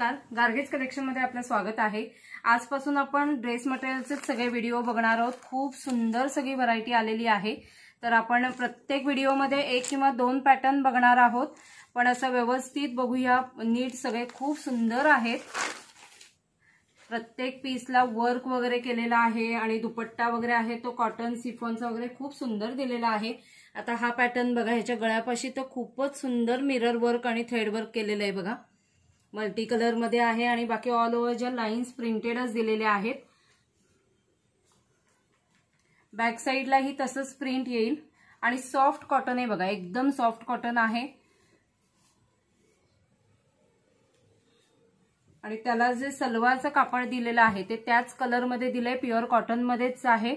गार्गेज कलेक्शनमध्ये आपलं स्वागत आहे आजपासून आपण ड्रेस मटेरियलचे सगळे व्हिडिओ बघणार आहोत खूप सुंदर सगळी व्हरायटी आलेली आहे तर आपण प्रत्येक व्हिडिओमध्ये एक किंवा दोन पॅटर्न बघणार आहोत पण असं व्यवस्थित बघूया नीट सगळे खूप सुंदर आहेत प्रत्येक पीसला वर्क वगैरे केलेला आहे आणि दुपट्टा वगैरे आहे तो कॉटन सिफॉनचा वगैरे खूप सुंदर दिलेला आहे आता हा पॅटर्न बघा ह्याच्या गळ्यापाशी तर खूपच सुंदर मिरर वर्क आणि थ्रेड वर्क केलेलं आहे बघा मल्टी मध्ये आहे आणि बाकी ऑल ओव्हर ज्या लाईन्स प्रिंटेडच दिलेल्या आहेत बॅक तसंच प्रिंट येईल आणि सॉफ्ट कॉटन आहे बघा एकदम सॉफ्ट कॉटन आहे आणि त्याला जे सलवारचं कापड दिलेलं आहे ते त्याच कलरमध्ये दिलंय आहे प्युअर कॉटनमध्येच आहे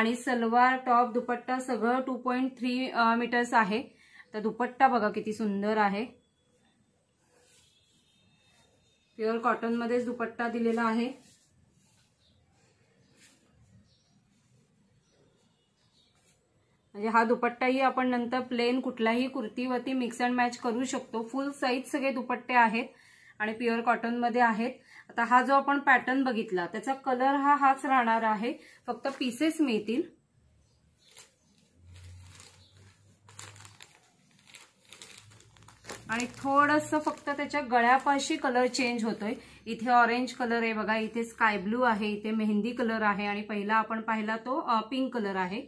आणि सलवार टॉप दुपट्टा सगळं टू पॉईंट थ्री मीटर्स आहे तर दुपट्टा बघा किती सुंदर आहे प्युअर कॉटन मध्येच दुपट्टा दिलेला आहे म्हणजे हा दुपट्टाही आपण नंतर प्लेन कुर्ती कुर्तीवरती मिक्स अँड मॅच करू शकतो फुल साईज सगळे दुपट्टे आहेत आणि प्युअर कॉटनमध्ये आहेत आता हा जो आपण पॅटर्न बघितला त्याचा कलर हा हाच राहणार आहे फक्त पीसेस मिळतील आणि थोडंसं फक्त त्याच्या गळ्यापाशी कलर चेंज होतोय इथे ऑरेंज कलर आहे बघा इथे स्काय ब्लू आहे इथे मेहंदी कलर आहे आणि पहिला आपण पाहिला तो पिंक कलर आहे